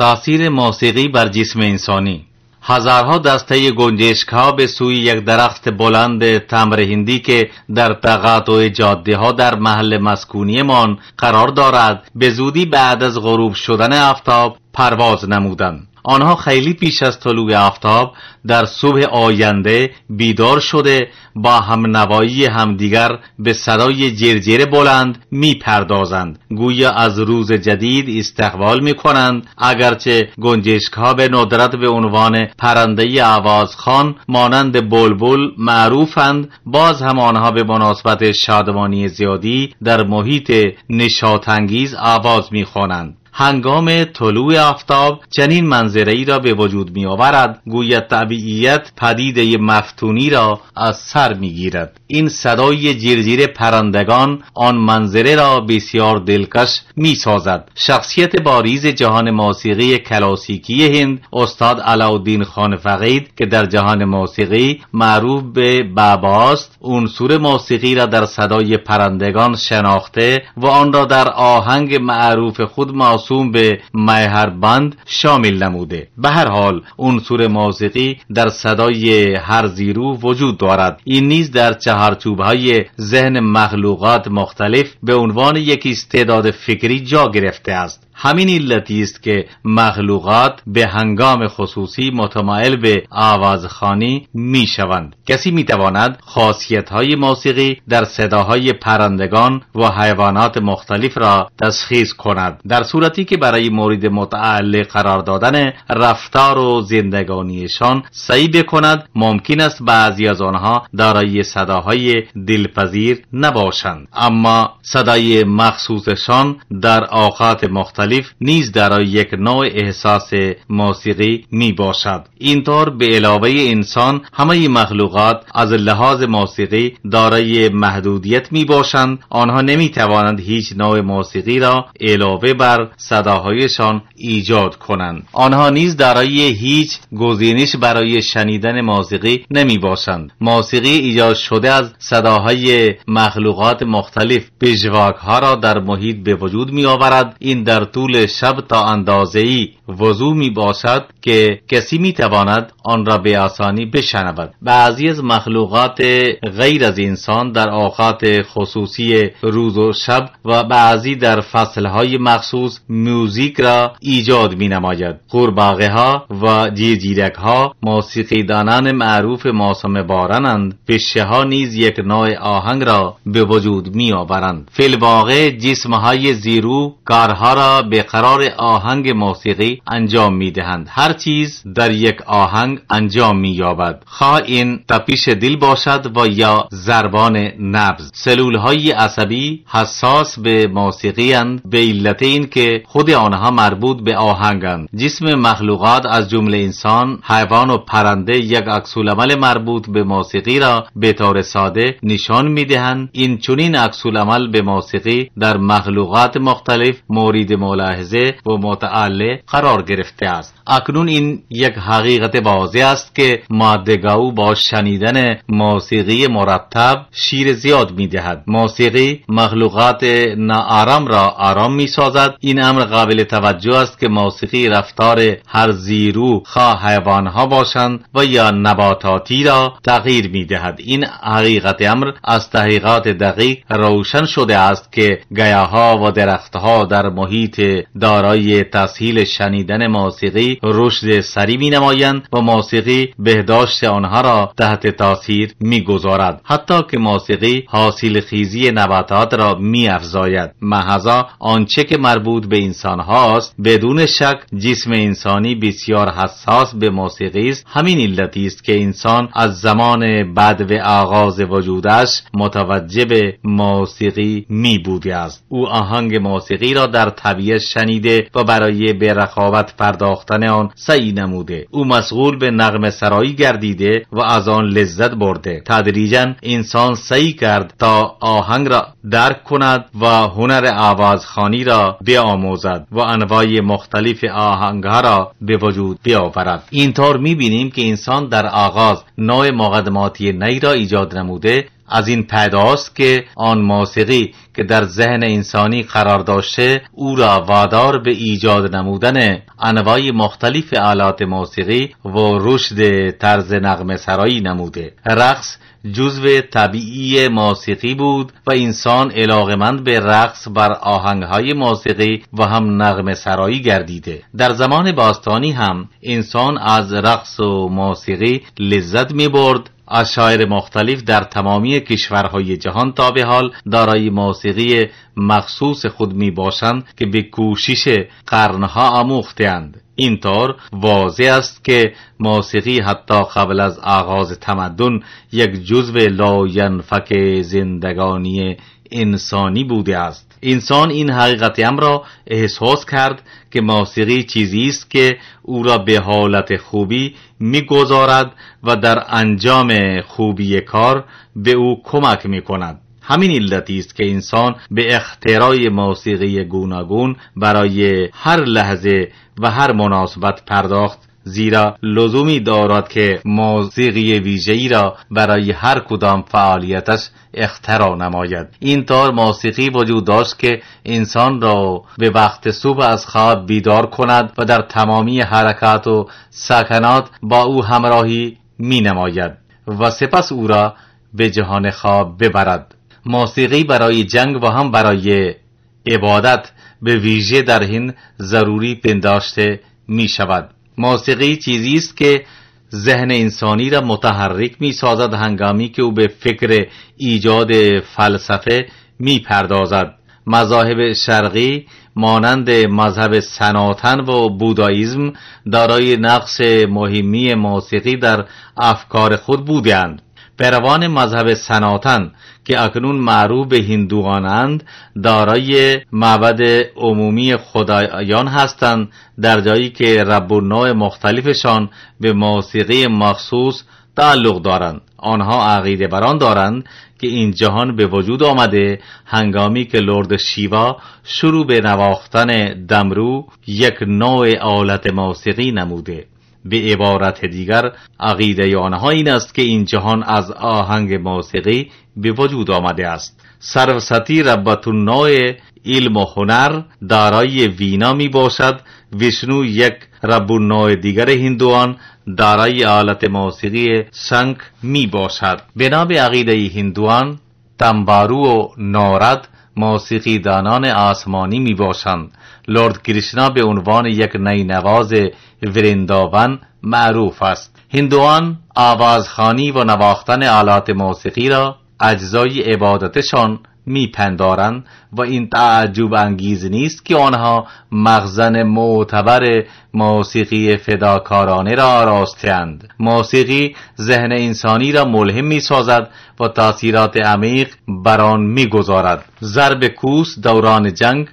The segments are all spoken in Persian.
تاثیر موسیقی بر جسم انسانی هزارها دسته گنجشک ها به سوی یک درخت بلند تمر هندی که در تقاطع جاده ها در محل مسکونی قرار دارد به زودی بعد از غروب شدن آفتاب پرواز نمودند آنها خیلی پیش از طلوع آفتاب در صبح آینده بیدار شده با همنوایی همدیگر به صدای جرجر بلند پردازند. گویا از روز جدید استقبال کنند اگرچه گنجشک ها به ندرت به عنوان پرنده آوازخان مانند بلبل معروفند باز هم آنها به مناسبت شادمانی زیادی در محیط نشاتانگیز آواز خوانند. هنگام طلوع آفتاب چنین منظره ای را به وجود می آورد گویا طبیعیت پدیده مفتونی را از سر می گیرد این صدای جیرجیر پرندگان آن منظره را بسیار دلکش می سازد شخصیت باریز جهان موسیقی کلاسیکی هند استاد علاودین خان فقید که در جهان موسیقی معروف به باباست عنصر موسیقی را در صدای پرندگان شناخته و آن را در آهنگ معروف خود ما معصوم به مهر بند شامل نموده به هر حال اون عنصر موسیقی در صدای هر زیرو وجود دارد این نیز در چهارچوب های ذهن مخلوقات مختلف به عنوان یک استعداد فکری جا گرفته است همین علتی است که مخلوقات به هنگام خصوصی متمایل به آوازخانی می شوند کسی می تواند خاصیت های موسیقی در صداهای پرندگان و حیوانات مختلف را تشخیص کند در صورتی که برای مورد متعلق قرار دادن رفتار و زندگانیشان سعی بکند ممکن است بعضی از آنها دارای صداهای دلپذیر نباشند اما صدای مخصوصشان در اوقات مختلف مختلف نیز در یک نوع احساس موسیقی می باشد اینطور به علاوه انسان همه مخلوقات از لحاظ موسیقی دارای محدودیت می باشند آنها نمی توانند هیچ نوع موسیقی را علاوه بر صداهایشان ایجاد کنند آنها نیز دارای هیچ گزینش برای شنیدن موسیقی نمی باشند موسیقی ایجاد شده از صداهای مخلوقات مختلف پژواک ها را در محیط به وجود می آورد این در طول طول شب تا اندازه ای وضوع می باشد که کسی می تواند آن را به آسانی بشنود بعضی از مخلوقات غیر از انسان در اوقات خصوصی روز و شب و بعضی در فصلهای مخصوص موزیک را ایجاد می نماید قورباغه ها و جیجیرک ها موسیقی دانان معروف موسم بارانند پشه ها نیز یک نوع آهنگ را به وجود می آورند فی جسمهای زیرو کارها را به قرار آهنگ موسیقی انجام می دهند هر چیز در یک آهنگ انجام می یابد خواه این تپیش دل باشد و یا زربان نبز سلول های عصبی حساس به موسیقی اند به علت این که خود آنها مربوط به آهنگند جسم مخلوقات از جمله انسان حیوان و پرنده یک عکسالعمل مربوط به موسیقی را به طور ساده نشان می دهند این چنین عکسالعمل به موسیقی در مخلوقات مختلف مورد موسیقی ملاحظه و متعلق قرار گرفته است اکنون این یک حقیقت واضح است که مادگاو با شنیدن موسیقی مرتب شیر زیاد می دهد موسیقی مخلوقات ناآرام را آرام می سازد این امر قابل توجه است که موسیقی رفتار هر زیرو خواه ها باشند و یا نباتاتی را تغییر می دهد این حقیقت امر از تحقیقات دقیق روشن شده است که گیاها و درختها در محیط که دارای تسهیل شنیدن موسیقی رشد سری می نمایند و موسیقی بهداشت آنها را تحت تاثیر می گذارد حتی که موسیقی حاصل خیزی نباتات را می افزاید محضا آنچه که مربوط به انسان هاست بدون شک جسم انسانی بسیار حساس به موسیقی است همین علتی است که انسان از زمان بد و آغاز وجودش متوجه به موسیقی می بوده است او آهنگ موسیقی را در طبیعت شنیده و برای به رخاوت پرداختن آن سعی نموده او مشغول به نغم سرایی گردیده و از آن لذت برده تدریجا انسان سعی کرد تا آهنگ را درک کند و هنر آوازخانی را بیاموزد و انواع مختلف آهنگها را به وجود بیاورد اینطور میبینیم که انسان در آغاز نوع مقدماتی نی را ایجاد نموده از این پیداست که آن موسیقی که در ذهن انسانی قرار داشته او را وادار به ایجاد نمودن انواع مختلف آلات موسیقی و رشد طرز نغم سرایی نموده رقص جزو طبیعی موسیقی بود و انسان علاقمند به رقص بر آهنگهای موسیقی و هم نغم سرایی گردیده در زمان باستانی هم انسان از رقص و موسیقی لذت می برد از شاعر مختلف در تمامی کشورهای جهان تا به حال دارای موسیقی مخصوص خود می باشند که به کوشش قرنها این اینطور واضح است که موسیقی حتی قبل از آغاز تمدن یک جزو لاینفک زندگانی انسانی بوده است انسان این حقیقت هم را احساس کرد که موسیقی چیزی است که او را به حالت خوبی میگذارد و در انجام خوبی کار به او کمک می کند. همین علتی است که انسان به اختراع موسیقی گوناگون برای هر لحظه و هر مناسبت پرداخت زیرا لزومی دارد که موسیقی ای را برای هر کدام فعالیتش اختراع نماید این تار موسیقی وجود داشت که انسان را به وقت صبح از خواب بیدار کند و در تمامی حرکات و سکنات با او همراهی می نماید و سپس او را به جهان خواب ببرد موسیقی برای جنگ و هم برای عبادت به ویژه در هند ضروری پنداشته می شود موسیقی چیزی است که ذهن انسانی را متحرک می سازد هنگامی که او به فکر ایجاد فلسفه می پردازد مذاهب شرقی مانند مذهب سناتن و بوداییزم دارای نقش مهمی موسیقی در افکار خود بودند پیروان مذهب سناتن که اکنون معروف به هندوانند دارای معبد عمومی خدایان هستند در جایی که رب مختلفشان به موسیقی مخصوص تعلق دارند آنها عقیده بران دارند که این جهان به وجود آمده هنگامی که لرد شیوا شروع به نواختن دمرو یک نوع آلت موسیقی نموده به عبارت دیگر عقیده آنها این است که این جهان از آهنگ موسیقی به وجود آمده است سروسطی ربت نای علم و هنر دارای وینا می باشد ویشنو یک رب نای دیگر هندوان دارای آلت موسیقی شنک می باشد بنا به عقیده هندوان تنبارو و نارد موسیقی دانان آسمانی می باشند لرد کریشنا به عنوان یک نینواز ورنداون معروف است هندوان آوازخانی و نواختن آلات موسیقی را اجزای عبادتشان میپندارند و این تعجب انگیز نیست که آنها مغزن معتبر موسیقی فداکارانه را آراستند موسیقی ذهن انسانی را ملهم سازد و تاثیرات عمیق بر آن میگذارد ضرب کوس دوران جنگ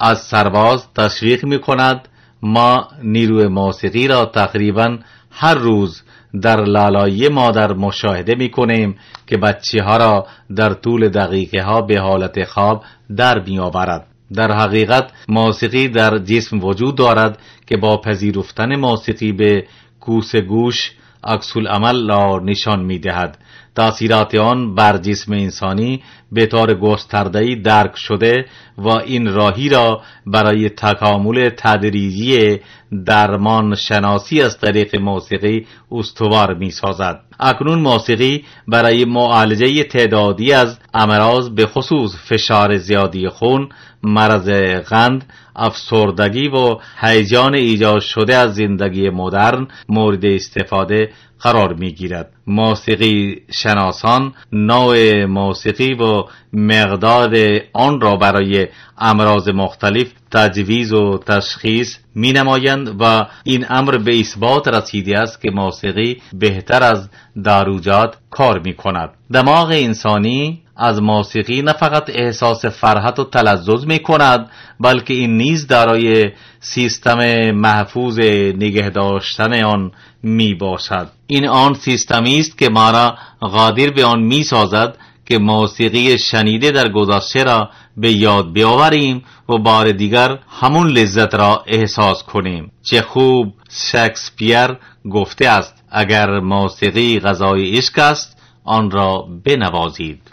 از سرباز تشویق می کند ما نیروی موسیقی را تقریبا هر روز در لالایی مادر مشاهده می کنیم که بچه ها را در طول دقیقه ها به حالت خواب در می آورد. در حقیقت موسیقی در جسم وجود دارد که با پذیرفتن موسیقی به کوس گوش عکس عمل را نشان می دهد تاثیرات آن بر جسم انسانی به طور گستردهی درک شده و این راهی را برای تکامل تدریجی درمان شناسی از طریق موسیقی استوار می سازد. اکنون موسیقی برای معالجه تعدادی از امراض به خصوص فشار زیادی خون مرض غند، افسردگی و هیجان ایجاد شده از زندگی مدرن مورد استفاده قرار می گیرد. موسیقی شناسان نوع موسیقی و مقدار آن را برای امراض مختلف تجویز و تشخیص می نمایند و این امر به اثبات رسیده است که موسیقی بهتر از داروجات کار می کند. دماغ انسانی از موسیقی نه فقط احساس فرحت و تلذذ می کند بلکه این نیز دارای سیستم محفوظ نگه داشتن آن می باشد این آن سیستمی است که ما را قادر به آن می سازد که موسیقی شنیده در گذشته را به یاد بیاوریم و بار دیگر همون لذت را احساس کنیم چه خوب شکسپیر گفته است اگر موسیقی غذای عشق است آن را بنوازید